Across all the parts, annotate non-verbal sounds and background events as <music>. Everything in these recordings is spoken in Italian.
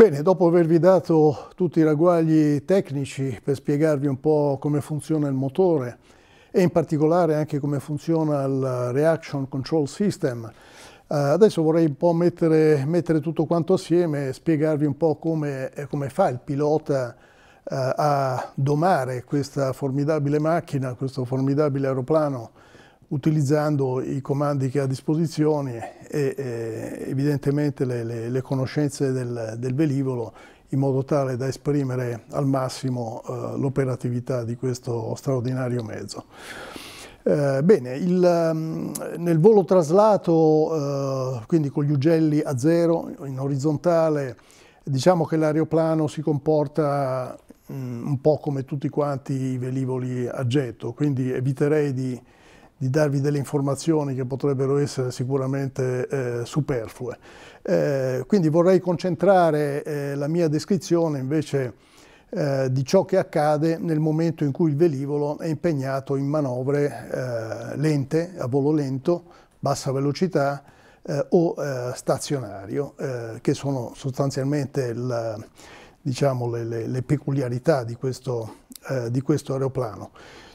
Bene, dopo avervi dato tutti i ragguagli tecnici per spiegarvi un po' come funziona il motore e in particolare anche come funziona il Reaction Control System, eh, adesso vorrei un po' mettere, mettere tutto quanto assieme e spiegarvi un po' come, eh, come fa il pilota eh, a domare questa formidabile macchina, questo formidabile aeroplano utilizzando i comandi che ha a disposizione e eh, evidentemente le, le, le conoscenze del, del, velivolo in modo tale da esprimere al massimo eh, l'operatività di questo straordinario mezzo. Eh, bene, il, ehm, nel volo traslato, eh, quindi con gli ugelli a zero in orizzontale, diciamo che l'aeroplano si comporta mh, mm, un po' come tutti quanti i velivoli a getto, quindi eviterei di di darvi delle informazioni che potrebbero essere sicuramente eh, superflue. Eh, quindi vorrei concentrare eh, la mia descrizione invece eh, di ciò che accade nel momento in cui il velivolo è impegnato in manovre eh, lente, a volo lento, bassa velocità eh, o stazionario, che sono sostanzialmente il, diciamo, le, le, le, peculiarità di questo, di questo aeroplano.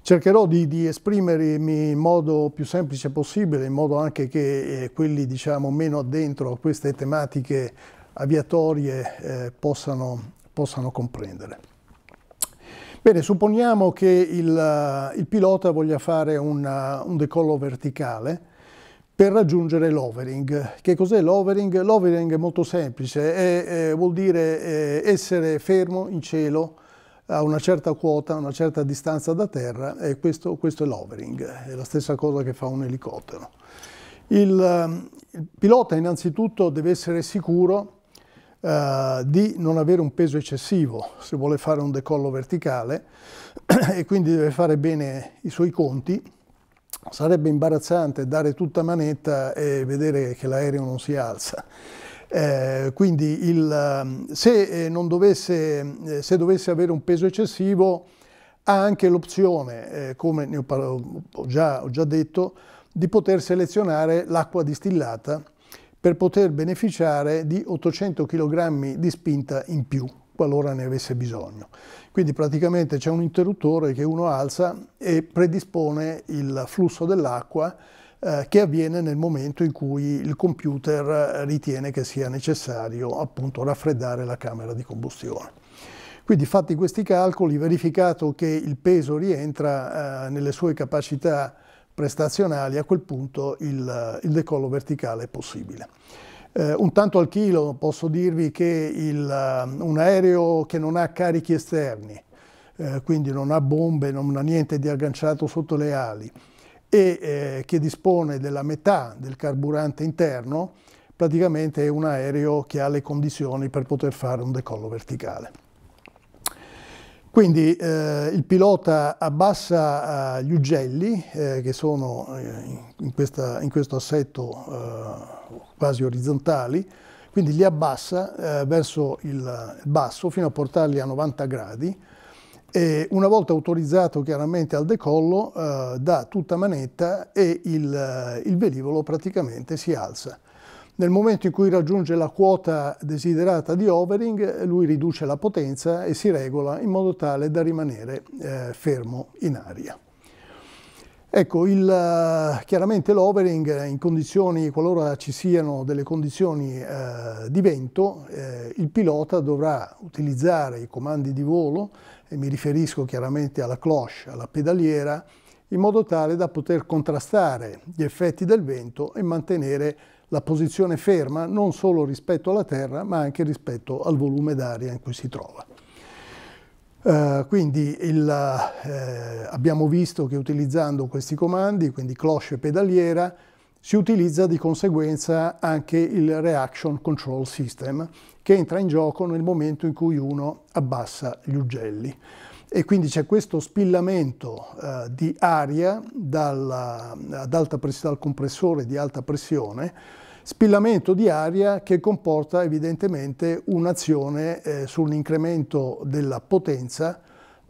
Cercherò di, di, esprimermi in modo più semplice possibile, in modo anche che eh, quelli diciamo, meno addentro a queste tematiche aviatorie eh, possano, possano, comprendere. Bene, supponiamo che il, eh, il pilota voglia fare una, eh, un decollo verticale per raggiungere l'overing. Che cos'è l'overing? L'overing è molto semplice, è, è, vuol dire eh, essere fermo in cielo, a una certa quota, a una certa distanza da terra e questo, questo è l'overing, è la stessa cosa che fa un elicottero. Il, eh, il pilota innanzitutto deve essere sicuro eh, di non avere un peso eccessivo se vuole fare un decollo verticale <clears throat> e quindi deve fare bene i suoi conti. Sarebbe imbarazzante dare tutta manetta e vedere che l'aereo non si alza. Eh, quindi il, ehm, se, eh, dovesse, eh, se, dovesse, avere un peso eccessivo ha anche l'opzione, eh, come ho, parlo, ho, già, ho già detto, di poter selezionare l'acqua distillata per poter beneficiare di 800 kg di spinta in più qualora ne avesse bisogno. Quindi praticamente c'è un interruttore che uno alza e predispone il flusso dell'acqua eh, che avviene nel momento in cui il computer ritiene che sia necessario appunto raffreddare la camera di combustione. Quindi fatti questi calcoli, verificato che il peso rientra eh, nelle sue capacità prestazionali, a quel punto il, il decollo verticale è possibile. Eh, un tanto al chilo posso dirvi che il, eh, un aereo che non ha carichi esterni, eh, quindi non ha bombe, non ha niente di agganciato sotto le ali, e eh, che dispone della metà del carburante interno, praticamente è un aereo che ha le condizioni per poter fare un decollo verticale. Quindi eh, il pilota abbassa eh, gli ugelli eh, che sono eh, in, questa, in, questo assetto eh, quasi orizzontali, quindi li abbassa verso il basso fino a portarli a 90 gradi, e una volta autorizzato chiaramente al decollo eh, dà tutta manetta e il, eh, il, velivolo praticamente si alza. Nel momento in cui raggiunge la quota desiderata di overing lui riduce la potenza e si regola in modo tale da rimanere eh, fermo in aria. Ecco, il, eh, chiaramente l'overing eh, in condizioni, qualora ci siano delle condizioni eh, di vento, eh, il pilota dovrà utilizzare i comandi di volo e mi riferisco chiaramente alla cloche, alla pedaliera, in modo tale da poter contrastare gli effetti del vento e mantenere la posizione ferma non solo rispetto alla terra ma anche rispetto al volume d'aria in cui si trova. Uh, quindi il, uh, abbiamo visto che utilizzando questi comandi, quindi cloche e pedaliera, si utilizza di conseguenza anche il Reaction Control System che entra in gioco nel momento in cui uno abbassa gli ugelli e quindi c'è questo spillamento eh, di aria dalla, dal compressore di alta pressione, spillamento di aria che comporta evidentemente un'azione eh, sull'incremento della potenza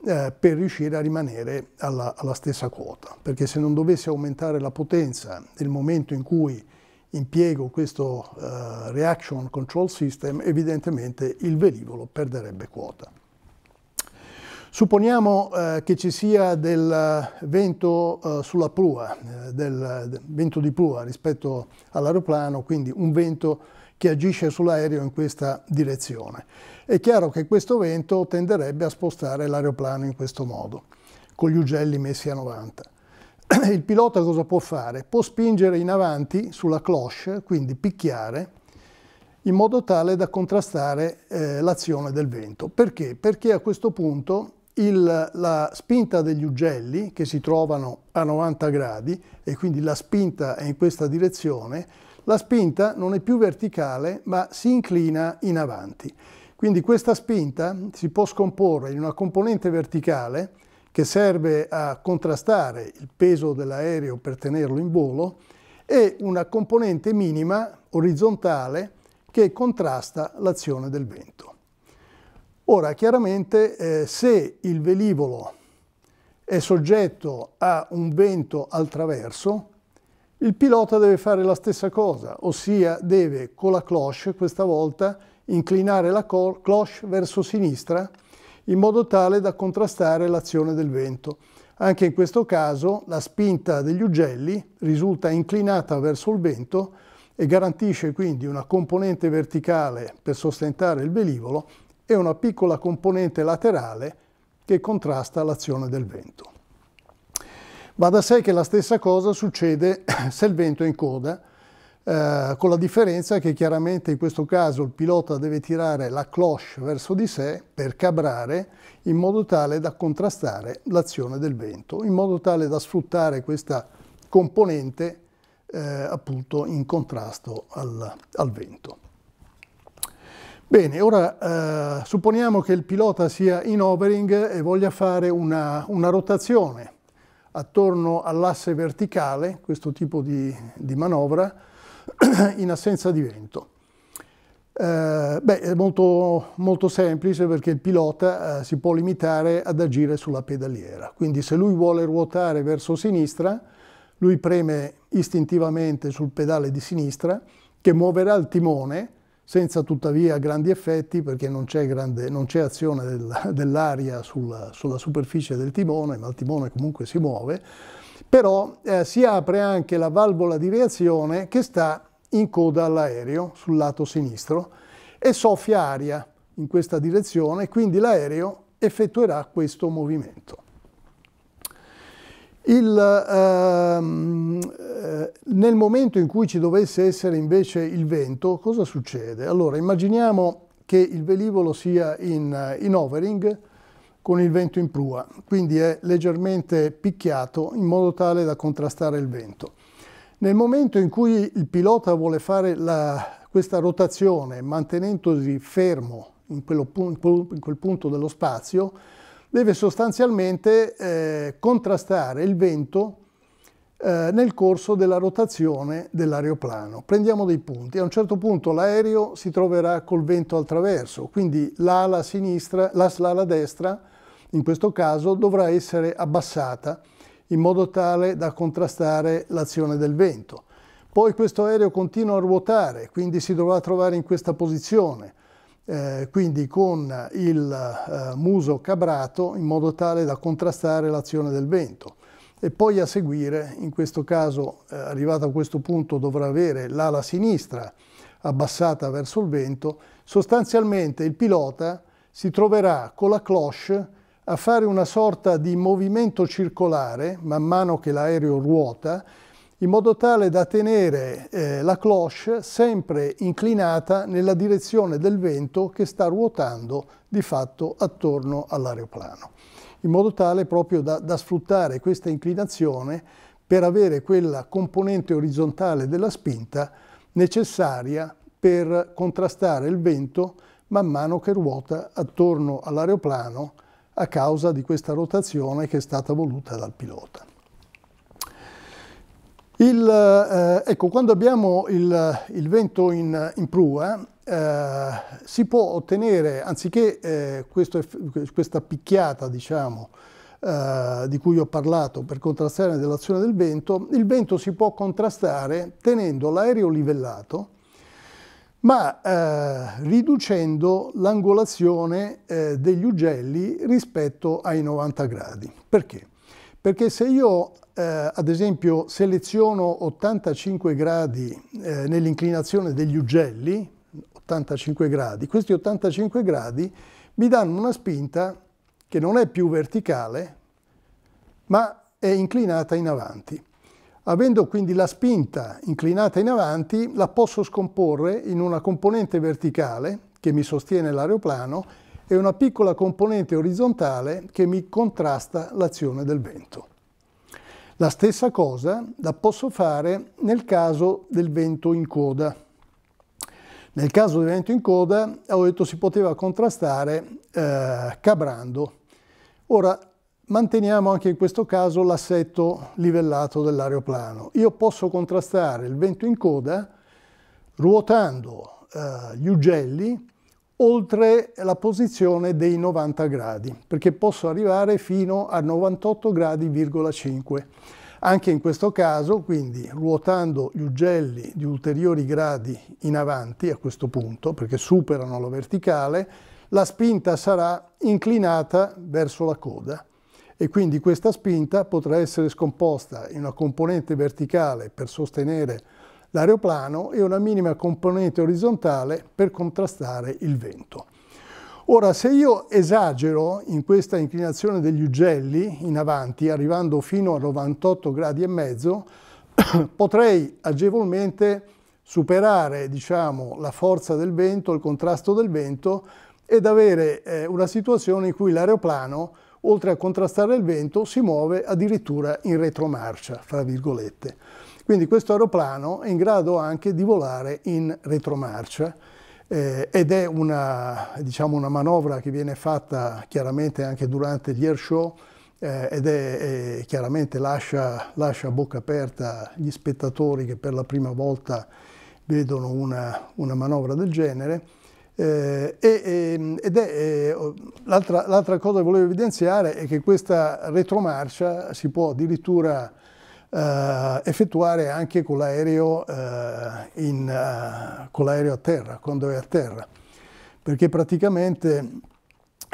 eh, per riuscire a rimanere alla, alla, stessa quota, perché se non dovessi aumentare la potenza nel momento in cui impiego questo eh, reaction control system, evidentemente il velivolo perderebbe quota. Supponiamo eh, che ci sia del vento eh, sulla prua, eh, del, del vento di prua rispetto all'aeroplano, quindi un vento che agisce sull'aereo in questa direzione. È chiaro che questo vento tenderebbe a spostare l'aeroplano in questo modo, con gli ugelli messi a 90. <clears throat> Il pilota cosa può fare? Può spingere in avanti sulla cloche, quindi picchiare, in modo tale da contrastare eh, l'azione del vento. Perché? Perché a questo punto il, la spinta degli ugelli, che si trovano a 90 gradi, e quindi la spinta è in questa direzione, la spinta non è più verticale ma si inclina in avanti. Quindi questa spinta si può scomporre in una componente verticale che serve a contrastare il peso dell'aereo per tenerlo in volo e una componente minima orizzontale che contrasta l'azione del vento. Ora, chiaramente, eh, se il velivolo è soggetto a un vento al traverso, il pilota deve fare la stessa cosa, ossia deve con la cloche questa volta inclinare la cloche verso sinistra in modo tale da contrastare l'azione del vento. Anche in questo caso la spinta degli ugelli risulta inclinata verso il vento e garantisce quindi una componente verticale per sostentare il velivolo e una piccola componente laterale che contrasta l'azione del vento. Va da sé che la stessa cosa succede <coughs> se il vento è in coda, eh, con la differenza che chiaramente in questo caso il pilota deve tirare la cloche verso di sé per cabrare in modo tale da contrastare l'azione del vento, in modo tale da sfruttare questa componente eh, appunto in contrasto al, al vento. Bene, ora eh, supponiamo che il pilota sia in overing e voglia fare una, una rotazione attorno all'asse verticale, questo tipo di, di manovra, <clears throat> in assenza di vento. Eh, beh, è molto, molto, semplice perché il pilota eh, si può limitare ad agire sulla pedaliera, quindi se lui vuole ruotare verso sinistra, lui preme istintivamente sul pedale di sinistra che muoverà il timone senza tuttavia grandi effetti perché non c'è, azione del, <laughs> dell'aria sulla, sulla, superficie del timone, ma il timone comunque si muove, però eh, si apre anche la valvola di reazione che sta in coda all'aereo sul lato sinistro e soffia aria in questa direzione, quindi l'aereo effettuerà questo movimento. Il, ehm, eh, nel momento in cui ci dovesse essere invece il vento, cosa succede? Allora, immaginiamo che il velivolo sia in, eh, in overing con il vento in prua, quindi è leggermente picchiato in modo tale da contrastare il vento. Nel momento in cui il pilota vuole fare la, questa rotazione mantenendosi fermo in, quello, in quel punto dello spazio, deve sostanzialmente eh, contrastare il vento eh, nel corso della rotazione dell'aeroplano. Prendiamo dei punti, a un certo punto l'aereo si troverà col vento al traverso, quindi l'ala sinistra, l'ala destra in questo caso dovrà essere abbassata in modo tale da contrastare l'azione del vento. Poi questo aereo continua a ruotare, quindi si dovrà trovare in questa posizione. Eh, quindi con il eh, muso cabrato in modo tale da contrastare l'azione del vento e poi a seguire, in questo caso eh, arrivato a questo punto dovrà avere l'ala sinistra abbassata verso il vento, sostanzialmente il pilota si troverà con la cloche a fare una sorta di movimento circolare man mano che l'aereo ruota in modo tale da tenere eh, la cloche sempre inclinata nella direzione del vento che sta ruotando di fatto attorno all'aeroplano, in modo tale proprio da, da sfruttare questa inclinazione per avere quella componente orizzontale della spinta necessaria per contrastare il vento man mano che ruota attorno all'aeroplano a causa di questa rotazione che è stata voluta dal pilota. Il, eh, ecco, quando abbiamo il, il vento in, in prua, eh, eh, si può ottenere, anziché eh, questo, questa picchiata, diciamo, eh, di cui ho parlato per contrastare l'azione del vento, il vento si può contrastare tenendo l'aereo livellato, ma eh, riducendo l'angolazione eh, degli ugelli rispetto ai 90 gradi. Perché? Perché se io, eh, ad esempio, seleziono 85 gradi eh, nell'inclinazione degli ugelli, 85 gradi, questi 85 gradi mi danno una spinta che non è più verticale, ma è inclinata in avanti. Avendo quindi la spinta inclinata in avanti, la posso scomporre in una componente verticale che mi sostiene l'aeroplano e una piccola componente orizzontale che mi contrasta l'azione del vento. La stessa cosa la posso fare nel caso del vento in coda. Nel caso del vento in coda, ho detto si poteva contrastare eh, cabrando. Ora, manteniamo anche in questo caso l'assetto livellato dell'aeroplano. Io posso contrastare il vento in coda ruotando eh, gli ugelli oltre la posizione dei 90 gradi, perché posso arrivare fino a 98 gradi,5. Anche in questo caso, quindi, ruotando gli ugelli di ulteriori gradi in avanti a questo punto, perché superano la verticale, la spinta sarà inclinata verso la coda e quindi questa spinta potrà essere scomposta in una componente verticale per sostenere l'aeroplano e una minima componente orizzontale per contrastare il vento. Ora, se io esagero in questa inclinazione degli ugelli in avanti, arrivando fino a 98 gradi e mezzo, <coughs> potrei agevolmente superare diciamo, la forza del vento, il contrasto del vento ed avere eh, una situazione in cui l'aeroplano, oltre a contrastare il vento, si muove addirittura in retromarcia, fra virgolette. Quindi questo aeroplano è in grado anche di volare in retromarcia eh, ed è una, diciamo, una manovra che viene fatta chiaramente anche durante gli air show eh, ed è, è chiaramente lascia, lascia, a bocca aperta gli spettatori che per la prima volta vedono una, una manovra del genere. Eh, ehm, eh, oh, l'altra cosa che volevo evidenziare è che questa retromarcia si può addirittura eh, effettuare anche con l'aereo eh, eh, a terra, quando è a terra, perché praticamente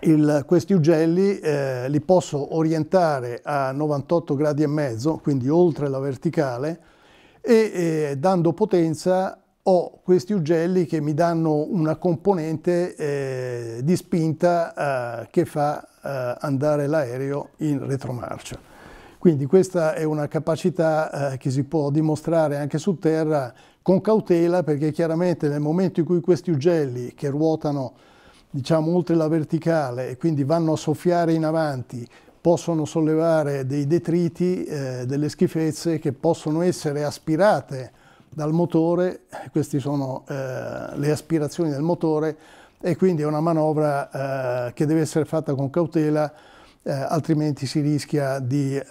il, questi ugelli eh, li posso orientare a 98 gradi e mezzo, quindi oltre la verticale, e eh, dando potenza ho questi ugelli che mi danno una componente eh, di spinta eh, che fa andare l'aereo in retromarcia. Quindi questa è una capacità eh, che si può dimostrare anche su terra con cautela perché chiaramente nel momento in cui questi ugelli che ruotano diciamo oltre la verticale e quindi vanno a soffiare in avanti possono sollevare dei detriti, eh, delle schifezze che possono essere aspirate dal motore, queste sono eh, le aspirazioni del motore e quindi è una manovra eh, che deve essere fatta con cautela eh, altrimenti si rischia di, eh,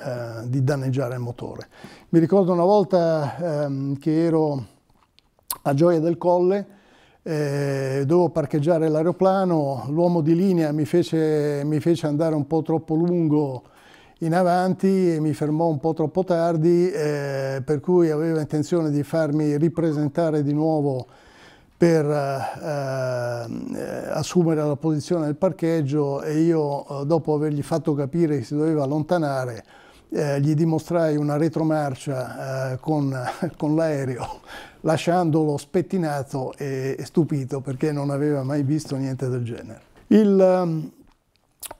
di, danneggiare il motore. Mi ricordo una volta ehm, che ero a Gioia del Colle, eh, dovevo parcheggiare l'aeroplano, l'uomo di linea mi fece, mi fece, andare un po' troppo lungo in avanti e mi fermò un po' troppo tardi, eh, per cui aveva intenzione di farmi ripresentare di nuovo per eh, eh, assumere la posizione del parcheggio e io eh, dopo avergli fatto capire che si doveva allontanare eh, gli dimostrai una retromarcia eh, con, <laughs> con l'aereo <laughs> lasciandolo spettinato e, e, stupito perché non aveva mai visto niente del genere. Il, ehm,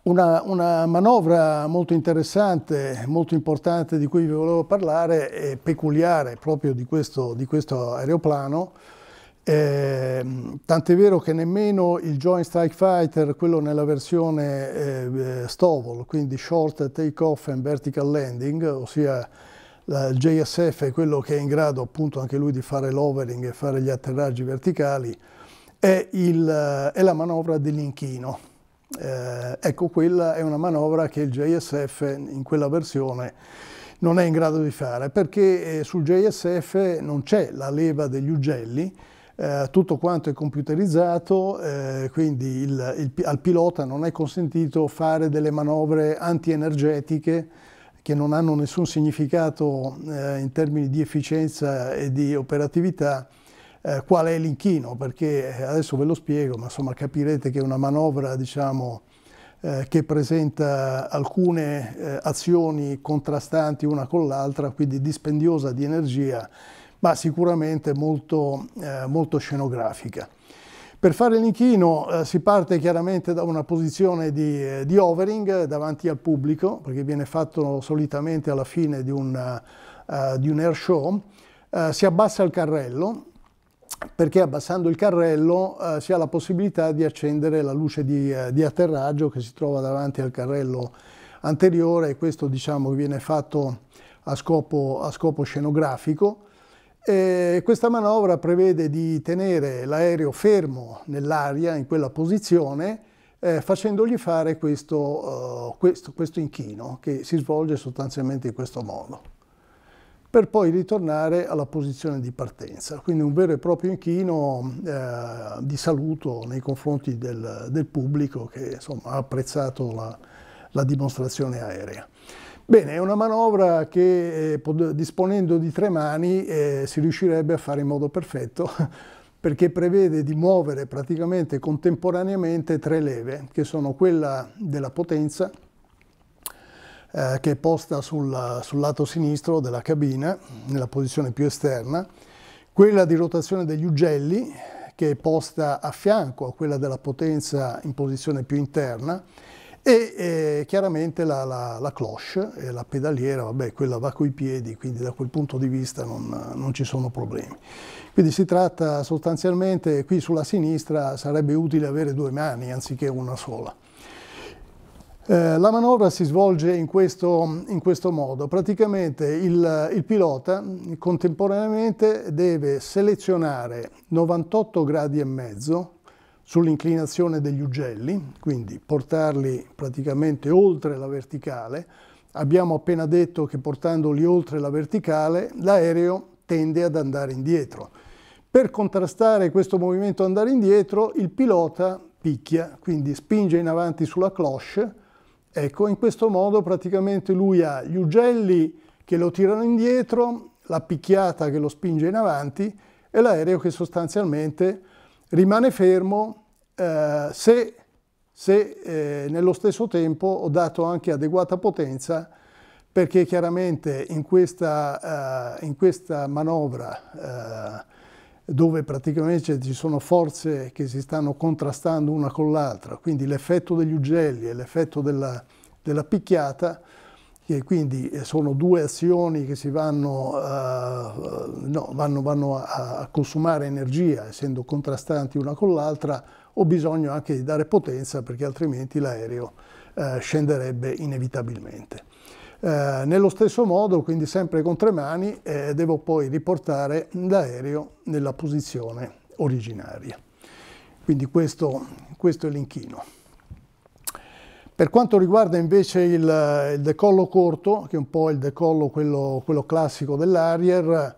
una, una, manovra molto interessante, molto importante di cui vi volevo parlare è peculiare proprio di questo, di questo aeroplano eh, tant'è vero che nemmeno il Joint Strike Fighter, quello nella versione eh, eh Stovall, quindi Short Take Off and Vertical Landing, ossia il JSF è quello che è in grado appunto anche lui di fare l'overing e fare gli atterraggi verticali, è, il, è la manovra dell'inchino. Eh, ecco, quella è una manovra che il JSF in quella versione non è in grado di fare, perché eh, sul JSF non c'è la leva degli ugelli, eh, tutto quanto è computerizzato, eh, quindi il, il, al pilota non è consentito fare delle manovre antienergetiche che non hanno nessun significato eh, in termini di efficienza e di operatività, eh, qual è l'inchino, perché eh, adesso ve lo spiego, ma insomma capirete che una manovra, diciamo, che presenta alcune azioni contrastanti una con l'altra, quindi dispendiosa di energia, ma sicuramente molto, eh, molto scenografica. Per fare l'inchino eh, si parte chiaramente da una posizione di, eh, di, overing davanti al pubblico, perché viene fatto solitamente alla fine di un, uh, di un air show, uh, si abbassa il carrello, perché abbassando il carrello eh, si ha la possibilità di accendere la luce di, eh, di, atterraggio che si trova davanti al carrello anteriore e questo diciamo viene fatto a scopo, a scopo scenografico e questa manovra prevede di tenere l'aereo fermo nell'aria, in quella posizione, eh, facendogli fare questo, uh, questo, questo inchino, che si svolge sostanzialmente in questo modo, per poi ritornare alla posizione di partenza. Quindi un vero e proprio inchino eh, di saluto nei confronti del, del pubblico che insomma, ha apprezzato la, la dimostrazione aerea. Bene, è una manovra che eh, disponendo di tre mani eh, si riuscirebbe a fare in modo perfetto <laughs> perché prevede di muovere praticamente contemporaneamente tre leve, che sono quella della potenza, eh, che è posta sul, sul lato sinistro della cabina, nella posizione più esterna, quella di rotazione degli ugelli, che è posta a fianco a quella della potenza in posizione più interna, e eh, chiaramente la, la, la cloche e la pedaliera, vabbè, quella va coi piedi, quindi da quel punto di vista non, non, ci sono problemi. Quindi si tratta sostanzialmente, qui sulla sinistra sarebbe utile avere due mani anziché una sola. Eh, la manovra si svolge in questo, in questo modo, praticamente il, il pilota contemporaneamente deve selezionare 98 gradi e mezzo sull'inclinazione degli ugelli, quindi portarli praticamente oltre la verticale. Abbiamo appena detto che portandoli oltre la verticale l'aereo tende ad andare indietro. Per contrastare questo movimento andare indietro il pilota picchia, quindi spinge in avanti sulla cloche. Ecco, in questo modo praticamente lui ha gli ugelli che lo tirano indietro, la picchiata che lo spinge in avanti e l'aereo che sostanzialmente rimane fermo eh, se, se eh, nello stesso tempo ho dato anche adeguata potenza perché chiaramente in questa, eh, in questa manovra eh, dove praticamente ci sono forze che si stanno contrastando una con l'altra, quindi l'effetto degli ugelli e l'effetto della, della picchiata, e quindi eh, sono due azioni che si vanno, uh, no, vanno, vanno a, a consumare energia, essendo contrastanti una con l'altra, ho bisogno anche di dare potenza perché altrimenti l'aereo uh, scenderebbe inevitabilmente. Eh, nello stesso modo, quindi sempre con tre mani, eh, devo poi riportare l'aereo nella posizione originaria. Quindi questo, questo è l'inchino. Per quanto riguarda invece il, il, decollo corto, che è un po' il decollo quello, quello classico dell'Arier,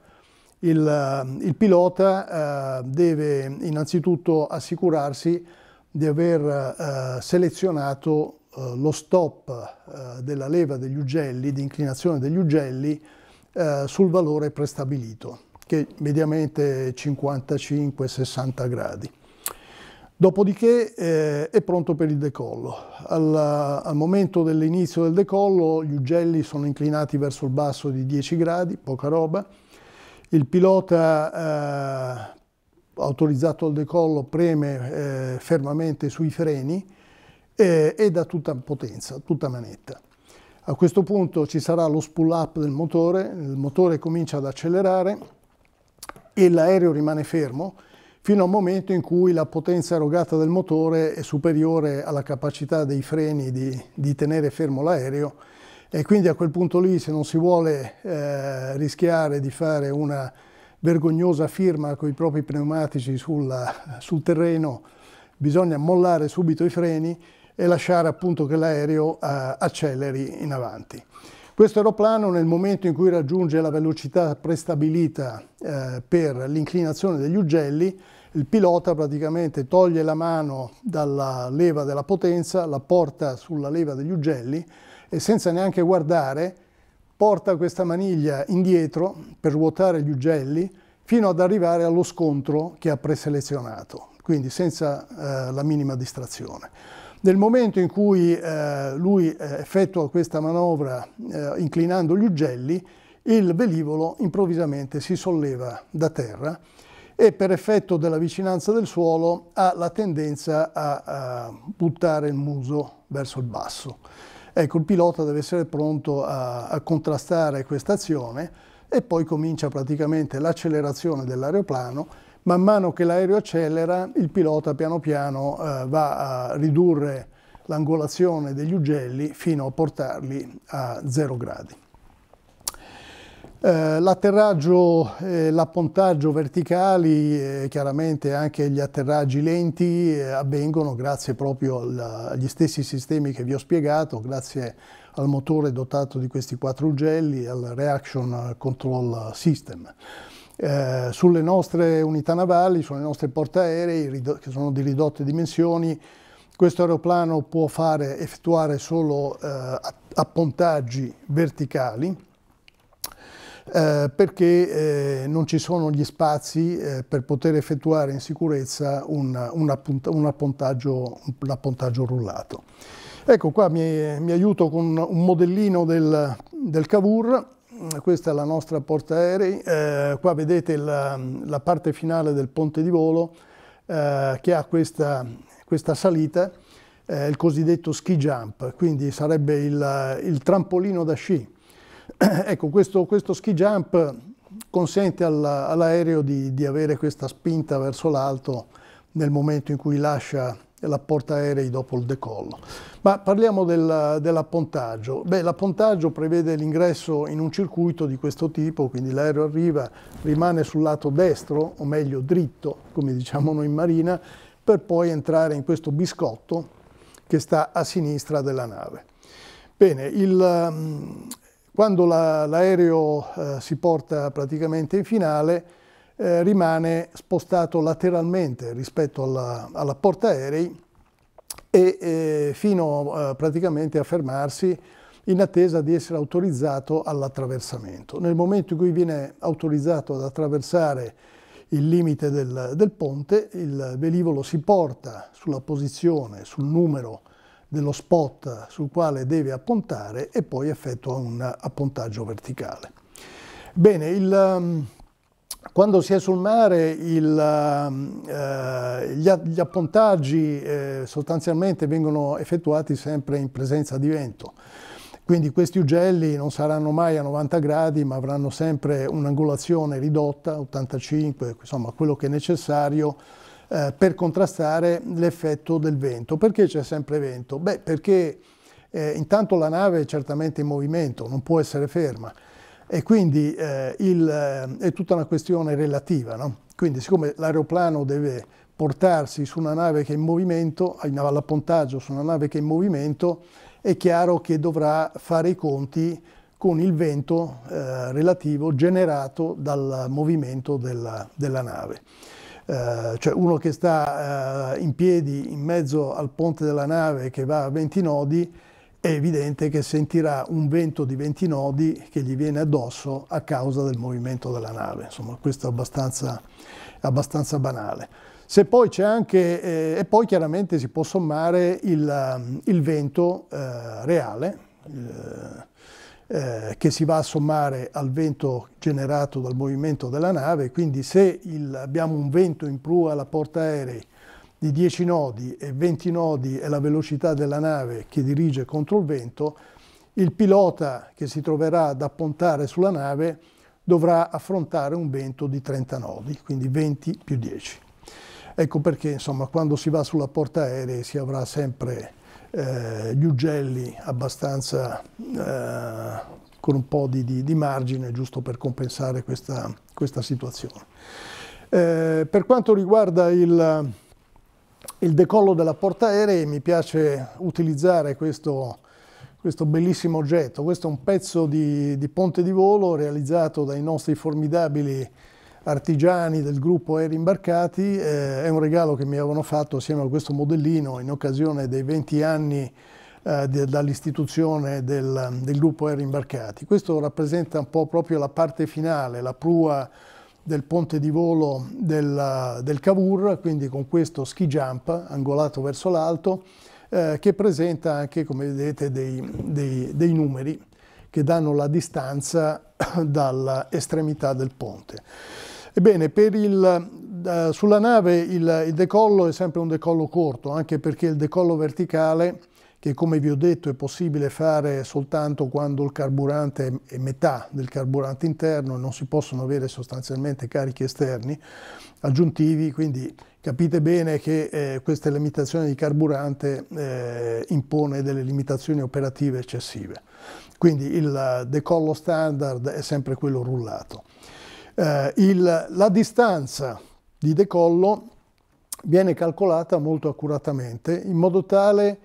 il, il, pilota eh, deve innanzitutto assicurarsi di aver eh, selezionato eh, lo stop eh, della leva degli ugelli, di inclinazione degli ugelli, eh, sul valore prestabilito, che mediamente 55-60 gradi. Dopodiché eh, è pronto per il decollo. Al, al momento dell'inizio del decollo gli ugelli sono inclinati verso il basso di 10 gradi, poca roba. Il pilota eh, autorizzato al decollo preme eh, fermamente sui freni eh, e da tutta potenza, tutta manetta. A questo punto ci sarà lo spull up del motore, il motore comincia ad accelerare e l'aereo rimane fermo fino al momento in cui la potenza erogata del motore è superiore alla capacità dei freni di, di tenere fermo l'aereo e quindi a quel punto lì se non si vuole eh, rischiare di fare una vergognosa firma con i propri pneumatici sulla, sul terreno bisogna mollare subito i freni e lasciare appunto che l'aereo eh, acceleri in avanti. Questo aeroplano nel momento in cui raggiunge la velocità prestabilita eh, per l'inclinazione degli ugelli, il pilota praticamente toglie la mano dalla leva della potenza, la porta sulla leva degli ugelli e senza neanche guardare porta questa maniglia indietro per ruotare gli ugelli fino ad arrivare allo scontro che ha preselezionato, quindi senza eh, la minima distrazione. Nel momento in cui eh, lui eh, effettua questa manovra eh, inclinando gli ugelli, il velivolo improvvisamente si solleva da terra e per effetto della vicinanza del suolo ha la tendenza a, a buttare il muso verso il basso. Ecco, il pilota deve essere pronto a, a contrastare questa azione e poi comincia praticamente l'accelerazione dell'aeroplano man mano che l'aereo accelera il pilota piano piano eh, va a ridurre l'angolazione degli ugelli fino a portarli a zero gradi. Eh, L'atterraggio e l'appontaggio verticali e eh, chiaramente anche gli atterraggi lenti eh, avvengono grazie proprio agli stessi sistemi che vi ho spiegato, grazie al motore dotato di questi quattro ugelli, al Reaction Control System. Eh, sulle nostre unità navali, sulle nostre portaerei, che sono di ridotte dimensioni, questo aeroplano può fare, effettuare solo eh, appontaggi verticali, eh, perché eh, non ci sono gli spazi eh, per poter effettuare in sicurezza un, un, appunt un, appuntaggio, un appuntaggio, rullato. Ecco qua mi, mi aiuto con un modellino del, del Cavour questa è la nostra portaerei, eh, qua vedete la, la, parte finale del ponte di volo eh, che ha questa, questa salita, eh, il cosiddetto ski jump, quindi sarebbe il, il trampolino da sci. <clears throat> ecco, questo, questo, ski jump consente all, all'aereo di, di avere questa spinta verso l'alto nel momento in cui lascia la portaerei dopo il decollo. Ma parliamo del, dell'appontaggio. l'appontaggio prevede l'ingresso in un circuito di questo tipo, quindi l'aereo arriva, rimane sul lato destro, o meglio dritto, come diciamo noi in marina, per poi entrare in questo biscotto che sta a sinistra della nave. Bene, il, ehm, quando l'aereo eh, si porta praticamente in finale, eh, rimane spostato lateralmente rispetto alla, alla portaerei e eh, fino eh, praticamente a fermarsi in attesa di essere autorizzato all'attraversamento. Nel momento in cui viene autorizzato ad attraversare il limite del, del, ponte, il velivolo si porta sulla posizione, sul numero dello spot sul quale deve appontare e poi effettua un appontaggio verticale. Bene, il, ehm, quando si è sul mare il, ehm, eh, gli, gli, appontaggi eh, sostanzialmente vengono effettuati sempre in presenza di vento. Quindi questi ugelli non saranno mai a 90 gradi, ma avranno sempre un'angolazione ridotta, 85, insomma quello che è necessario eh, per contrastare l'effetto del vento. Perché c'è sempre vento? Beh, perché eh, intanto la nave è certamente in movimento, non può essere ferma e quindi eh, il, eh, è tutta una questione relativa. No? Quindi siccome l'aeroplano deve portarsi su una nave che è in movimento, in su una nave che è in movimento, è chiaro che dovrà fare i conti con il vento eh, relativo generato dal movimento della, della nave. Eh, cioè uno che sta eh, in piedi in mezzo al ponte della nave che va a 20 nodi è evidente che sentirà un vento di 20 nodi che gli viene addosso a causa del movimento della nave. Insomma, questo è abbastanza, abbastanza banale. Se poi c'è anche, eh, e poi chiaramente si può sommare il, il vento eh, reale, eh, eh che si va a sommare al vento generato dal movimento della nave, quindi se il, abbiamo un vento in prua alla portaerei di 10 nodi e 20 nodi è la velocità della nave che dirige contro il vento, il pilota che si troverà ad appontare sulla nave dovrà affrontare un vento di 30 nodi, quindi 20 più 10. Ecco perché insomma, quando si va sulla porta aerei si avrà sempre eh, gli ugelli abbastanza eh, con un po' di, di, di, margine giusto per compensare questa, questa situazione. Eh, per quanto riguarda il, il decollo della portaerei mi piace utilizzare questo, questo, bellissimo oggetto. Questo è un pezzo di, di, ponte di volo realizzato dai nostri formidabili artigiani del gruppo Aerei Imbarcati. Eh, è un regalo che mi avevano fatto assieme a questo modellino in occasione dei 20 anni eh, dall'istituzione del, del, gruppo Aerei Imbarcati. Questo rappresenta un po' proprio la parte finale, la prua del ponte di volo del, del Cavour, quindi con questo ski jump angolato verso l'alto, eh, che presenta anche, come vedete, dei, dei, dei numeri che danno la distanza <coughs> dall'estremità del ponte. Ebbene, il, eh, sulla nave il, il, decollo è sempre un decollo corto, anche perché il decollo verticale che come vi ho detto è possibile fare soltanto quando il carburante è metà del carburante interno e non si possono avere sostanzialmente carichi esterni aggiuntivi, quindi capite bene che eh, questa limitazione di carburante eh, impone delle limitazioni operative eccessive. Quindi il decollo standard è sempre quello rullato. Eh, il, la distanza di decollo viene calcolata molto accuratamente in modo tale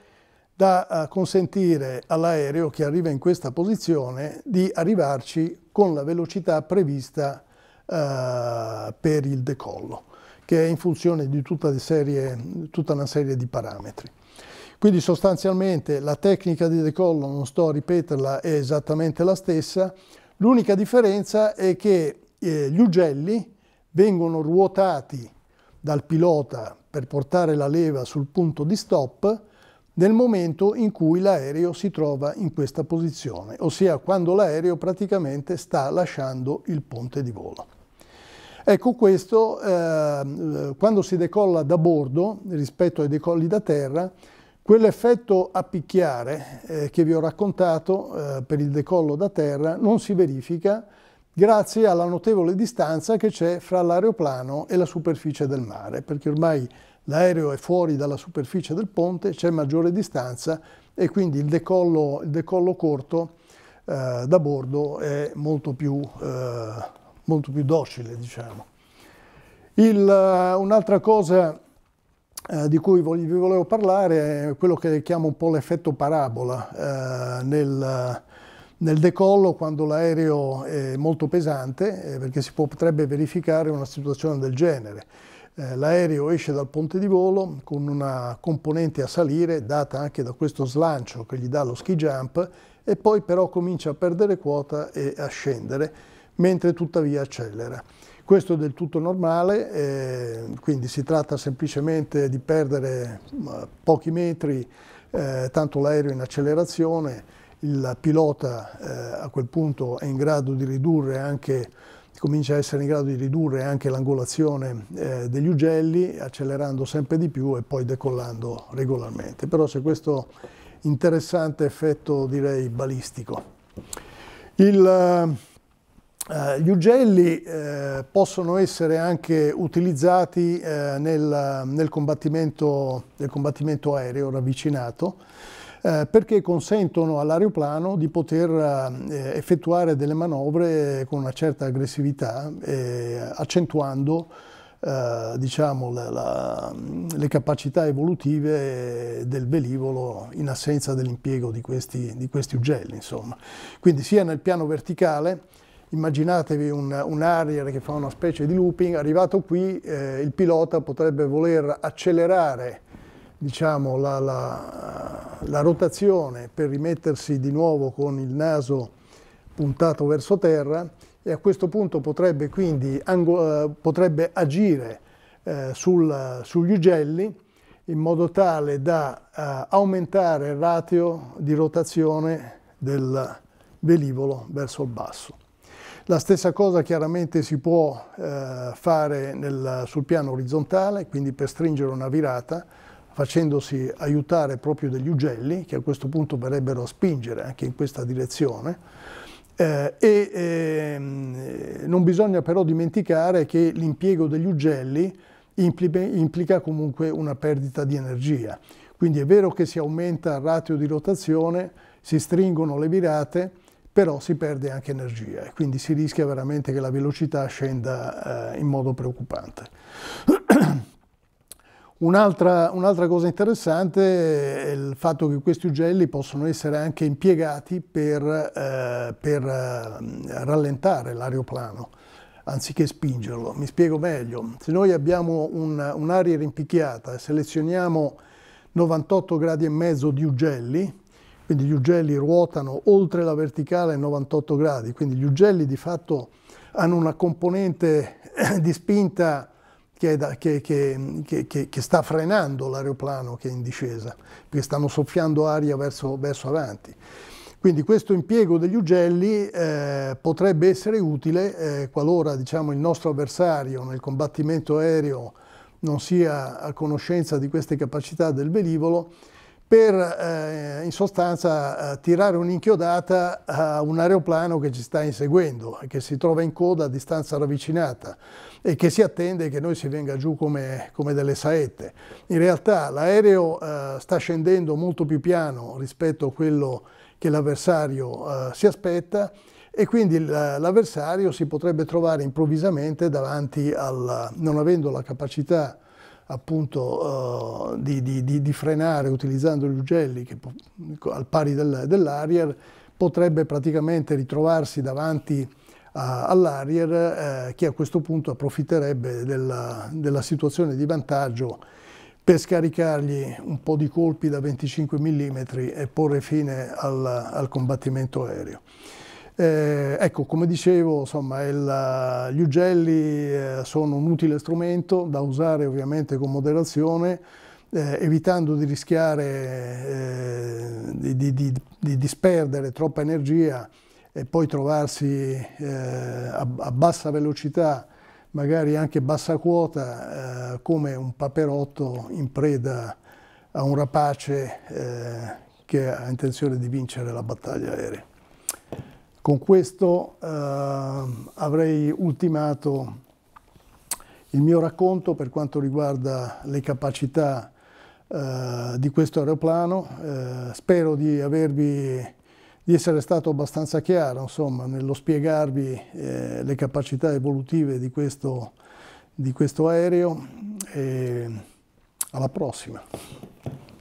da eh, consentire all'aereo che arriva in questa posizione di arrivarci con la velocità prevista eh, per il decollo, che è in funzione di tutta, serie, tutta una serie di parametri. Quindi sostanzialmente la tecnica di decollo, non sto a ripeterla, è esattamente la stessa, l'unica differenza è che eh, gli ugelli vengono ruotati dal pilota per portare la leva sul punto di stop, nel momento in cui l'aereo si trova in questa posizione, ossia quando l'aereo praticamente sta lasciando il ponte di volo. Ecco questo, eh, quando si decolla da bordo rispetto ai decolli da terra, quell'effetto a picchiare eh, che vi ho raccontato eh, per il decollo da terra non si verifica grazie alla notevole distanza che c'è fra l'aeroplano e la superficie del mare, perché ormai l'aereo è fuori dalla superficie del ponte, c'è maggiore distanza e quindi il decollo, il decollo corto eh, da bordo è molto più, eh, molto più docile. Diciamo. Eh, un'altra cosa eh, di cui vi volevo parlare è quello che chiamo un po' l'effetto parabola eh, nel, nel decollo quando l'aereo è molto pesante eh, perché si potrebbe verificare una situazione del genere eh, l'aereo esce dal ponte di volo con una componente a salire data anche da questo slancio che gli dà lo ski jump e poi però comincia a perdere quota e a scendere mentre tuttavia accelera. Questo è del tutto normale, eh, quindi si tratta semplicemente di perdere pochi metri, eh, tanto l'aereo in accelerazione, il pilota eh, a quel punto è in grado di ridurre anche comincia a essere in grado di ridurre anche l'angolazione eh, degli ugelli, accelerando sempre di più e poi decollando regolarmente. Però c'è questo interessante effetto, direi, balistico. Il, eh, gli ugelli eh, possono essere anche utilizzati eh, nel, nel, combattimento, nel combattimento aereo ravvicinato, eh, perché consentono all'aeroplano di poter eh, eh, effettuare delle manovre con una certa aggressività, eh, accentuando diciamo, la, la, le capacità evolutive del velivolo in assenza dell'impiego di, di questi, ugelli. Insomma. Quindi sia nel piano verticale, immaginatevi un, un Harrier che fa una specie di looping, arrivato qui eh, il pilota potrebbe voler accelerare diciamo, la, la, la, rotazione per rimettersi di nuovo con il naso puntato verso terra e a questo punto potrebbe quindi eh, potrebbe agire eh, sul, sugli ugelli in modo tale da eh, aumentare il ratio di rotazione del velivolo verso il basso. La stessa cosa chiaramente si può eh, fare nel, sul piano orizzontale, quindi per stringere una virata, facendosi aiutare proprio degli ugelli, che a questo punto verrebbero a spingere anche in questa direzione. Eh, e ehm, non bisogna però dimenticare che l'impiego degli ugelli implica, comunque una perdita di energia. Quindi è vero che si aumenta il ratio di rotazione, si stringono le virate, però si perde anche energia e quindi si rischia veramente che la velocità scenda eh, in modo preoccupante. <clears throat> Un'altra, un cosa interessante è il fatto che questi ugelli possono essere anche impiegati per, eh, per eh, rallentare l'aeroplano anziché spingerlo. Mi spiego meglio. Se noi abbiamo un'aria rimpicchiata e selezioniamo 98 gradi e mezzo di ugelli, quindi gli ugelli ruotano oltre la verticale 98 gradi, quindi gli ugelli di fatto hanno una componente <coughs> di spinta che, da, che, che, che, sta frenando l'aeroplano che è in discesa, perché stanno soffiando aria verso, verso avanti. Quindi questo impiego degli ugelli eh, potrebbe essere utile eh, qualora diciamo, il nostro avversario nel combattimento aereo non sia a conoscenza di queste capacità del velivolo per eh, in sostanza eh, tirare un'inchiodata a un aeroplano che ci sta inseguendo che si trova in coda a distanza ravvicinata e che si attende che noi si venga giù come, come delle saette. In realtà l'aereo eh, sta scendendo molto più piano rispetto a quello che l'avversario eh, si aspetta e quindi l'avversario si potrebbe trovare improvvisamente davanti al, non avendo la capacità appunto, eh, di, di, di, frenare utilizzando gli ugelli che, al pari del, dell'Arier potrebbe praticamente ritrovarsi davanti all'Arier eh, che a questo punto approfitterebbe della, della, situazione di vantaggio per scaricargli un po' di colpi da 25 mm e porre fine al, al combattimento aereo. Eh, ecco, come dicevo, insomma, il, eh, gli ugelli eh, sono un utile strumento da usare ovviamente con moderazione, eh, evitando di rischiare eh, di, di, di, di, disperdere troppa energia e poi trovarsi eh, a, a, bassa velocità, magari anche bassa quota, come un paperotto in preda a un rapace che ha intenzione di vincere la battaglia aerea. Con questo eh, avrei ultimato il mio racconto per quanto riguarda le capacità eh, di questo aeroplano. Eh, spero di avervi di essere stato abbastanza chiaro insomma, nello spiegarvi eh, le capacità evolutive di questo, di questo aereo. E alla prossima!